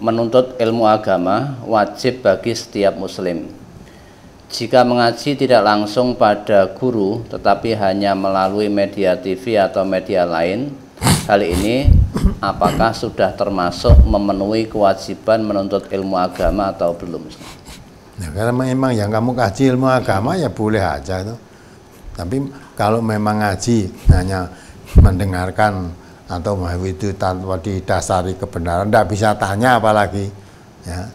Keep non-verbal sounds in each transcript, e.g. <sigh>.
menuntut ilmu agama wajib bagi setiap muslim. Jika mengaji tidak langsung pada guru, tetapi hanya melalui media TV atau media lain, hal ini apakah sudah termasuk memenuhi kewajiban menuntut ilmu agama atau belum? Ya, nah, karena memang yang kamu kaji ilmu agama ya boleh aja itu. Tapi kalau memang ngaji hanya mendengarkan atau itu tanpa didasari kebenaran tidak bisa tanya apalagi ya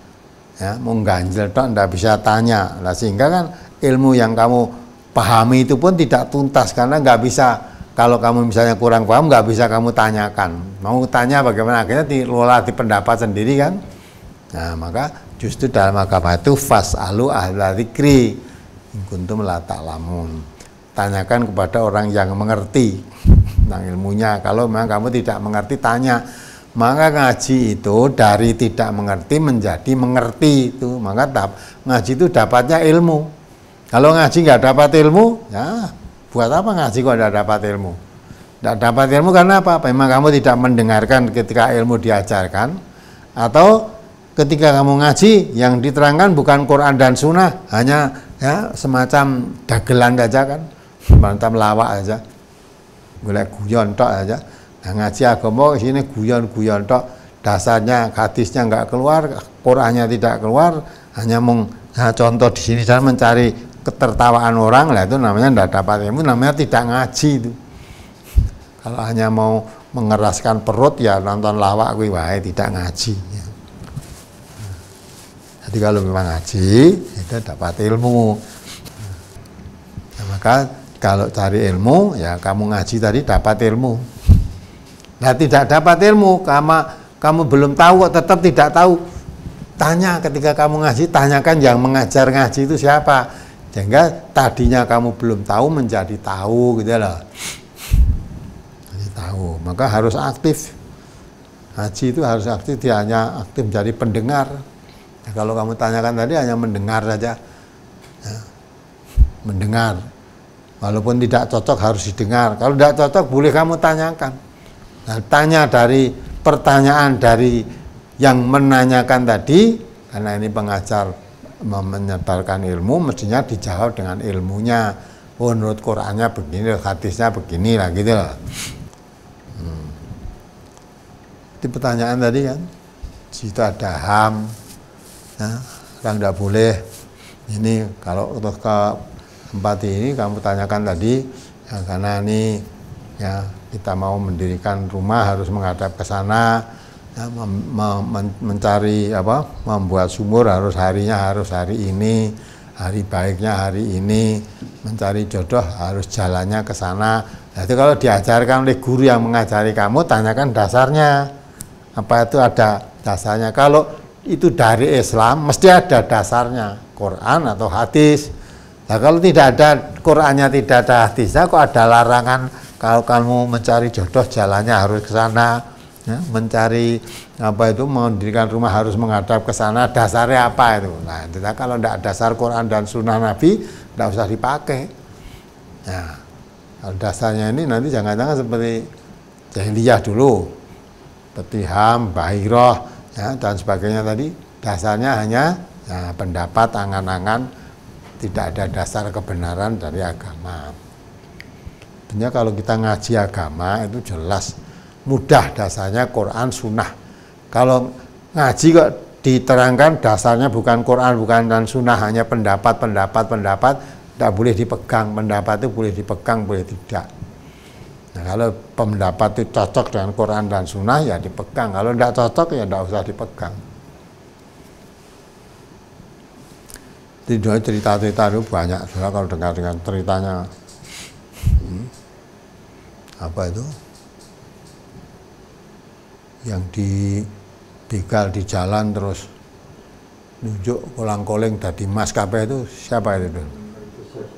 ya mengganjel tuh tidak bisa tanya nah, sehingga kan ilmu yang kamu pahami itu pun tidak tuntas karena nggak bisa kalau kamu misalnya kurang paham nggak bisa kamu tanyakan mau tanya bagaimana akhirnya diolah di pendapat sendiri kan nah maka justru dalam agama itu fas alu ahla dzikri kuntum la lamun tanyakan kepada orang yang mengerti tentang ilmunya. Kalau memang kamu tidak mengerti tanya. Maka ngaji itu dari tidak mengerti menjadi mengerti itu. Maka tap, ngaji itu dapatnya ilmu. Kalau ngaji nggak dapat ilmu, ya buat apa ngaji kok nggak dapat ilmu? Nggak dapat ilmu karena apa? Memang kamu tidak mendengarkan ketika ilmu diajarkan atau ketika kamu ngaji yang diterangkan bukan Quran dan Sunnah hanya ya semacam dagelan saja kan, mantap lawak aja golek guyon tok aja. Ya, nah, ngaji agama sini guyon-guyon tok, dasarnya hadisnya nggak keluar, Qurannya tidak keluar, hanya meng, nah, contoh di sini saya mencari ketertawaan orang lah itu namanya tidak dapat ilmu, namanya tidak ngaji itu. Kalau hanya mau mengeraskan perut ya nonton lawak gue wae tidak ngaji. Ya. Jadi kalau memang ngaji itu dapat ilmu. Nah, maka kalau cari ilmu, ya kamu ngaji tadi dapat ilmu. Nah tidak dapat ilmu, karena kamu belum tahu tetap tidak tahu. Tanya ketika kamu ngaji, tanyakan yang mengajar ngaji itu siapa. Sehingga tadinya kamu belum tahu menjadi tahu gitu ya loh. Jadi tahu, maka harus aktif. Ngaji itu harus aktif, dia hanya aktif menjadi pendengar. Nah, kalau kamu tanyakan tadi hanya mendengar saja. Ya. Mendengar Walaupun tidak cocok harus didengar. Kalau tidak cocok boleh kamu tanyakan. Nah, tanya dari pertanyaan dari yang menanyakan tadi, karena ini pengajar menyebarkan ilmu, mestinya dijawab dengan ilmunya. Oh, menurut Qurannya begini, hadisnya begini lah gitu lah. Hmm. Di pertanyaan tadi kan, situ ada ham, ya, nah, orang tidak boleh. Ini kalau untuk ke empat ini kamu tanyakan tadi ya, karena ini ya kita mau mendirikan rumah harus menghadap ke sana ya, mem, mem, mencari apa membuat sumur harus harinya harus hari ini hari baiknya hari ini mencari jodoh harus jalannya ke sana jadi kalau diajarkan oleh guru yang mengajari kamu tanyakan dasarnya apa itu ada dasarnya kalau itu dari Islam mesti ada dasarnya Quran atau hadis Nah, kalau tidak ada Qurannya, tidak ada hadisnya, kok ada larangan kalau kamu mencari jodoh jalannya harus ke sana, ya, mencari apa itu mendirikan rumah harus menghadap ke sana dasarnya apa itu. Nah, kita kalau tidak dasar Quran dan Sunnah Nabi tidak usah dipakai. Ya, kalau dasarnya ini nanti jangan-jangan seperti jahiliyah dulu, Ham, bahiroh, ya, dan sebagainya tadi dasarnya hanya ya, pendapat, angan-angan tidak ada dasar kebenaran dari agama. Tentunya kalau kita ngaji agama itu jelas mudah dasarnya Quran Sunnah. Kalau ngaji kok diterangkan dasarnya bukan Quran bukan dan Sunnah hanya pendapat pendapat pendapat tidak boleh dipegang pendapat itu boleh dipegang boleh tidak. Nah, kalau pendapat itu cocok dengan Quran dan Sunnah ya dipegang. Kalau tidak cocok ya tidak usah dipegang. tidak cerita-cerita itu banyak sudah kalau dengar dengan ceritanya hmm, apa itu yang di begal di jalan terus nunjuk kolang-koling dari maskapai itu siapa itu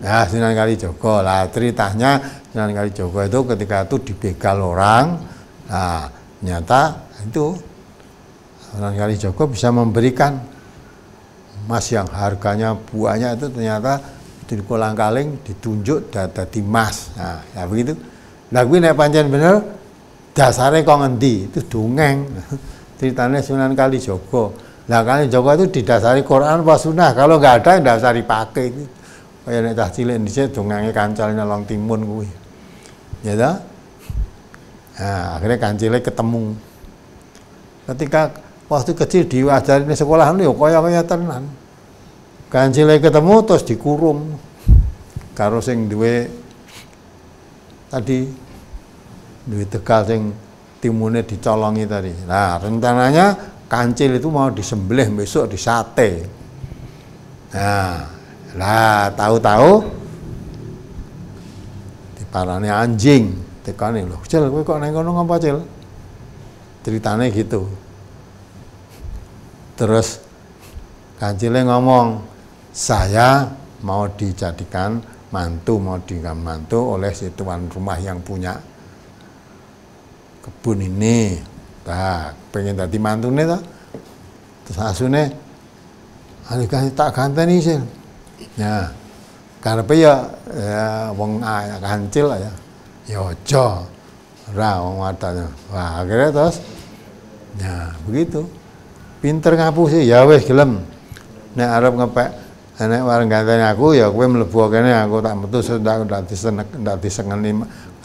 Ya senang kali Joko lah ceritanya kali Joko itu ketika itu dibegal orang, nah nyata itu kali Joko bisa memberikan emas yang harganya buahnya itu ternyata di kolang kaling ditunjuk di emas nah ya begitu lagu ini nek panjang bener dasarnya kok ngendi itu dongeng <laughs> ceritanya Sunan Kalijogo lah Kalijogo itu didasari Quran pas sunnah kalau nggak ada yang dasari pakai itu kayak nek cah cilik di sini dongengnya kancalnya long timun gue ya dah nah, akhirnya kancilnya ketemu ketika waktu kecil diwajarin di sekolah ya kaya-kaya tenan. Kancile ketemu terus dikurung. Karo sing duwe tadi duwe tegal sing timunnya dicolongi tadi. Nah, rencananya kancil itu mau disembelih besok disate. Nah, lah tahu-tahu diparani anjing tekanin loh, cil kowe kok neng kono ngapa cil ceritane gitu Terus kancilnya ngomong, saya mau dijadikan mantu, mau dijadikan mantu oleh si tuan rumah yang punya kebun ini. Nah, pengen tadi mantu nih to. Terus asune Ali tak nih sih. Ya. karena ya, ya wong kancil ya. Ya ojo, rawong wong Wah, akhirnya terus ya begitu pinter ngapu sih ya wes gelem nek arep ngepek nek warung gantene aku ya kowe mlebu kene aku tak metu sudah ndak disenek ndak disengeni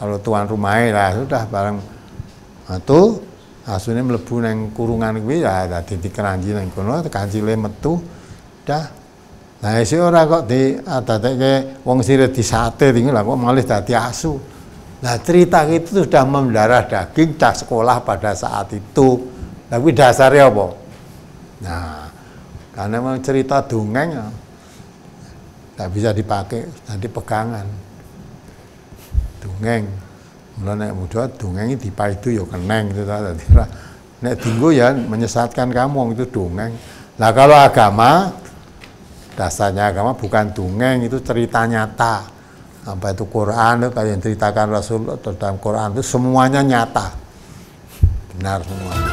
kalau tuan rumah lah sudah bareng metu nah, asune mlebu nang kurungan kuwi ya, ya dadi dikeranji nang kono kancile metu dah Nah, isi ora kok di adatekke wong sirit disate tinggi lah kok malih dadi asu. Nah, cerita itu sudah memendarah daging dah sekolah pada saat itu. Tapi dasarnya apa? Nah, karena memang cerita dongeng ya, nggak bisa dipakai, nanti pegangan. Dongeng. Mulai nek muda dongeng dipa itu ya keneng gitu tadi. Nek dinggo ya menyesatkan kamu itu dongeng. lah kalau agama dasarnya agama bukan dongeng itu cerita nyata apa itu Quran itu kalian ceritakan Rasul dalam Quran itu semuanya nyata benar semua.